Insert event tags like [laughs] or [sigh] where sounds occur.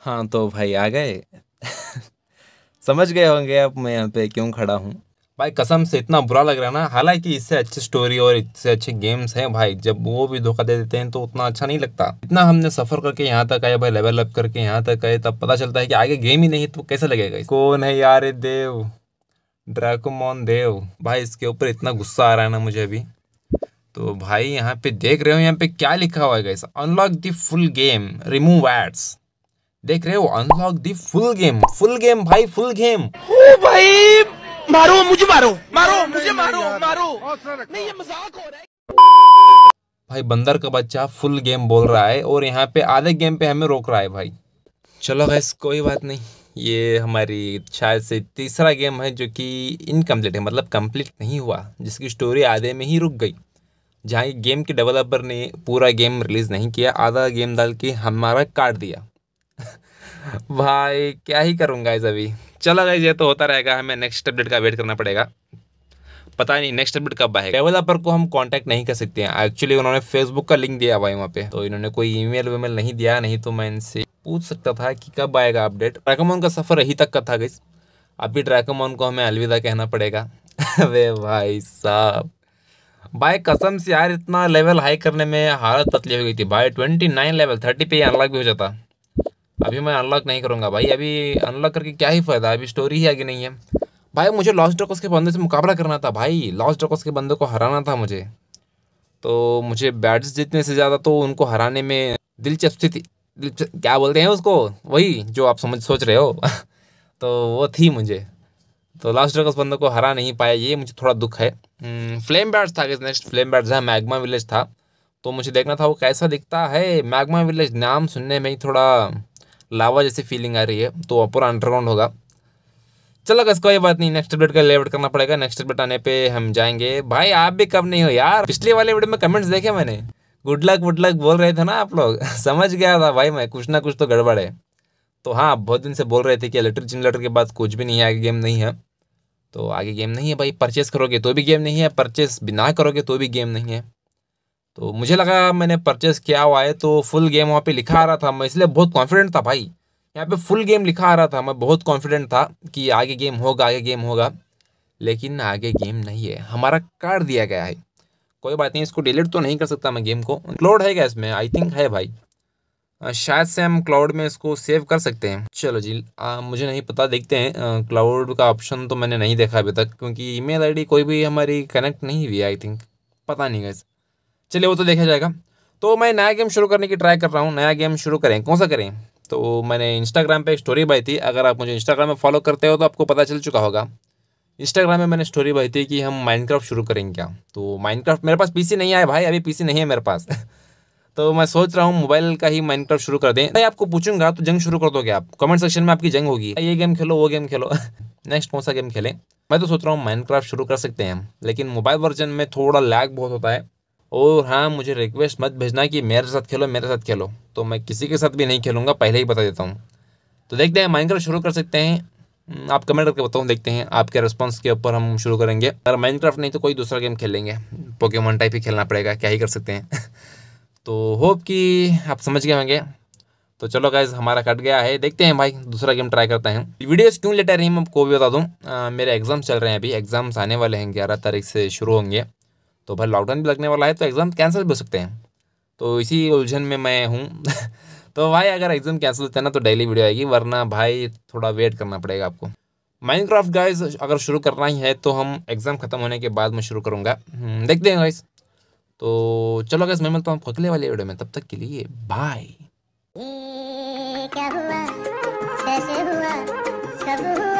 हाँ तो भाई आ गए समझ गए होंगे अब मैं यहाँ पे क्यों खड़ा हूँ भाई कसम से इतना बुरा लग रहा है ना हालांकि इससे अच्छी स्टोरी और इससे अच्छे गेम्स हैं भाई जब वो भी धोखा दे देते हैं तो उतना अच्छा नहीं लगता इतना हमने सफर करके यहाँ तक आए भाई लेवल अप करके यहाँ तक आए तब पता चलता है कि आगे गेम ही नहीं तो कैसे लगेगा कौन नहीं यार देव ड्रैकोमोन देव भाई इसके ऊपर इतना गुस्सा आ रहा है ना मुझे अभी तो भाई यहाँ पे देख रहे हो यहाँ पे क्या लिखा हुआ है ऐसा unlock the full game remove ads देख रहे हो unlock the full game full game भाई फुल गेम ओ भाई मारो मुझे मारो मारो मुझे मारो मारो नहीं ये मजाक हो रहा है भाई बंदर का बच्चा फुल गेम बोल रहा है और यहाँ पे आधे गेम पे हमें रोक रहा है भाई चलो गैस कोई बात नहीं ये हमारी शायद से तीसरा गेम है जो कि इनकम्प्लीट है मतलब कंप्लीट नहीं हुआ जिसकी स्टोरी आधे में ही रुक गई जहाँ गेम के डेवलपर ने पूरा गेम रिलीज़ नहीं किया आधा गेम डाल के हमारा काट दिया [laughs] भाई क्या ही करूँगा इस अभी चला गया ये तो होता रहेगा हमें नेक्स्ट अपडेट का वेट करना पड़ेगा पता नहीं नेक्स्ट अपडेट कब आएगा डेवलपर को हम कांटेक्ट नहीं कर सकते हैं एक्चुअली उन्होंने फेसबुक का लिंक दिया भाई वहाँ पे तो इन्होंने कोई ईमेल वेमेल नहीं दिया नहीं तो मैं इनसे पूछ सकता था कि कब आएगा अपडेट ड्रैकमॉन का सफ़र यहीं तक का था गई अभी ड्रैकमॉन को हमें अलविदा कहना पड़ेगा [laughs] अरे भाई साहब भाई कसम से यार इतना लेवल हाई करने में हालत पतली हो गई थी भाई ट्वेंटी नाइन लेवल थर्टी पे अनलॉक भी हो जाता अभी मैं अनलॉक नहीं करूँगा भाई अभी अनलॉक करके क्या ही फ़ायदा अभी स्टोरी ही आगे नहीं है भाई मुझे लॉस्ट डॉकोस के बंदे से मुकाबला करना था भाई लॉस डॉकोस के बंदे को हराना था मुझे तो मुझे बैट्स जीतने से ज़्यादा तो उनको हराने में दिलचस्पी थी क्या बोलते हैं उसको वही जो आप समझ सोच रहे हो [laughs] तो वो थी मुझे तो लास्ट तक उस बंदे को हरा नहीं पाया ये मुझे थोड़ा दुख है फ्लेम हम्म, बैट था नेक्स्ट फ्लेम बैट जहाँ मैग्मा विलेज था तो मुझे देखना था वो कैसा दिखता है मैग्मा विलेज नाम सुनने में ही थोड़ा लावा जैसी फीलिंग आ रही है तो वह पूरा अंडरग्राउंड होगा चलो बस कोई बात नहीं नेक्स्ट अपडेट का लेआउट करना पड़ेगा नेक्स्ट अपडेट आने पे हम जाएंगे भाई आप भी कब नहीं हो यार पिछले वाले वीडियो में कमेंट्स देखे मैंने गुड लक गुड लक बोल रहे थे ना आप लोग [laughs] समझ गया था भाई मैं कुछ ना कुछ तो गड़बड़ है तो हाँ आप बहुत दिन से बोल रहे थे कि लेटर जिन लेटर के बाद कुछ भी नहीं है आगे गेम नहीं है तो आगे गेम नहीं है भाई परचेस करोगे तो भी गेम नहीं है परचेस बिना करोगे तो भी गेम नहीं है तो मुझे लगा मैंने परचेस किया हुआ है तो फुल गेम वहाँ पे लिखा आ रहा था मैं इसलिए बहुत कॉन्फिडेंट था भाई यहाँ पे फुल गेम लिखा आ रहा था मैं बहुत कॉन्फिडेंट था कि आगे गेम होगा आगे गेम होगा लेकिन आगे गेम नहीं है हमारा कार्ड दिया गया है कोई बात नहीं इसको डिलीट तो नहीं कर सकता मैं गेम को क्लाउड है क्या इसमें आई थिंक है भाई शायद से हम क्लाउड में इसको सेव कर सकते हैं चलो जी आ, मुझे नहीं पता देखते हैं क्लाउड का ऑप्शन तो मैंने नहीं देखा अभी तक क्योंकि ईमेल आईडी कोई भी हमारी कनेक्ट नहीं हुई है आई थिंक पता नहीं गैस चलिए वो तो देखा जाएगा तो मैं नया गेम शुरू करने की ट्राई कर रहा हूँ नया गेम शुरू करें कौन सा करें तो मैंने इंस्टाग्राम पे एक स्टोरी बनाई थी अगर आप मुझे इंस्टाग्राम में फॉलो करते हो तो आपको पता चल चुका होगा इंस्टाग्राम में मैंने स्टोरी भाई थी कि हम माइनक्राफ्ट शुरू करेंगे क्या तो माइनक्राफ्ट मेरे पास पीसी नहीं आया भाई अभी पीसी नहीं है मेरे पास [laughs] तो मैं सोच रहा हूँ मोबाइल का ही माइनक्राफ्ट शुरू कर दें भाई आपको पूछूंगा तो जंग शुरू कर दोगे आप कमेंट सेक्शन में आपकी जंग होगी ये गेम खेलो वो गेम खेलो नेक्स्ट [laughs] कौन सा गेम खेलें मैं तो सोच रहा हूँ माइनक्राफ्ट शुरू कर सकते हैं हम लेकिन मोबाइल वर्जन में थोड़ा लैग बहुत होता है और हाँ मुझे रिक्वेस्ट मत भेजना कि मेरे साथ खेलो मेरे साथ खेलो तो मैं किसी के साथ भी नहीं खेलूँगा पहले ही बता देता हूँ तो देखते हैं माइनक्राफ्ट शुरू कर सकते हैं हम्म, आप कमेंट करके बताओ देखते हैं आपके रिस्पांस के ऊपर हम शुरू करेंगे अगर माइनक्राफ्ट नहीं तो कोई दूसरा गेम खेलेंगे पोकेमोन टाइप ही खेलना पड़ेगा क्या ही कर सकते हैं [laughs] तो होप कि आप समझ गए होंगे तो चलो गाइज हमारा कट गया है देखते हैं भाई दूसरा गेम ट्राई करते हैं वीडियोस क्यों लेट आ रही है मैं आपको भी बता दूँ मेरे एग्ज़ाम्स चल रहे हैं अभी एग्ज़ाम्स आने वाले हैं ग्यारह तारीख से शुरू होंगे तो भाई लॉकडाउन भी लगने वाला है तो एग्ज़ाम कैंसिल भी हो सकते हैं तो इसी उलझन में मैं हूँ [laughs] तो भाई अगर एग्जाम कैंसिल होता है ना तो डेली वीडियो आएगी वरना भाई थोड़ा वेट करना पड़ेगा आपको माइनक्राफ्ट गाइस अगर शुरू करना ही है तो हम एग्ज़ाम ख़त्म होने के बाद में शुरू करूँगा हम्म, देखते हैं गाइस तो चलो गाइस मैं मिलता हूँ अगले वाले वीडियो में तब तक के लिए बाय